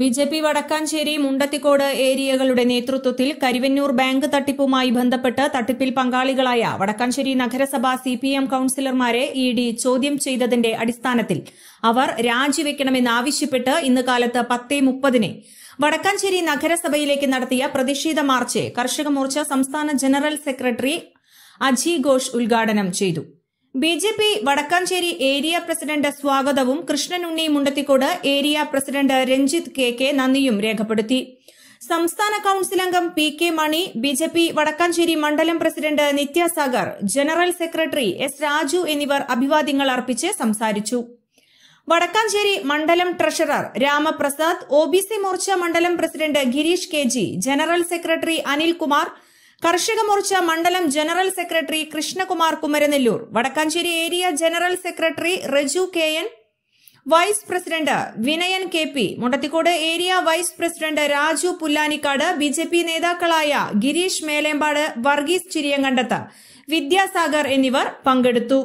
B J P Vadakkanchery Mundathikode ഏരിയകളുടെ നേതൃത്വത്തിൽ Karuvannur bank തട്ടിപ്പുമായി ബന്ധപ്പെട്ട് തട്ടിപ്പിൽ പങ്കാളികളായ വടക്കാഞ്ചേരി നഗരസഭ സി പി എം കൌൺസിലർമാരെ ഇ ഡി ചോദ്യം ചെയ്തതിന്റെ അടിസ്ഥാനത്തിൽ അവർ രാജിവെക്കണമെന്നാവശ്യപ്പെട്ട് ഇന്ന് കാലത്ത് പത്തേ മുപ്പതിന് വടക്കാഞ്ചേരി നഗരസഭയിലേക്ക് നടത്തിയ പ്രതിഷേധ മാർച്ച് കർഷക മോർച്ച സംസ്ഥാന ജനറൽ സെക്രട്ടറി അജി ഘോഷ് ഉദ്ഘാടനം ചെയ്തു B J P Vadakkanchery area president സ്വാഗതവും Krishnan Unni Mundathikode area president Ranjith K K നന്ദിയും രേഖപ്പെടുത്തി സംസ്ഥാന കൌൺസിൽ അംഗം P K Mani B J P Vadakkanchery മണ്ഡലം president Nithyasagar general secretary S Raju എന്നിവർ അഭിവാദ്യങ്ങൾ അർപ്പിച്ച് സംസാരിച്ചു വടക്കാഞ്ചേരി മണ്ഡലം treasurer Ramaprasad O B C Morcha മണ്ഡലം president Girish K G general secretary Anilkumar Karshaka Morcha മണ്ഡലം general secretary Krishnakumar Kumaranellur Vadakkanchery area general secretary റജു K N vice president Vinayan K P Mundathikode area vice president Raju Pullanikkad B J P നേതാക്കളായ ഗിരീഷ് മേലേമ്പാട് വർഗീസ് ചിരിയങ്കണ്ടത്ത് വിദ്യാസാഗർ എന്നിവർ പങ്കെടുത്തു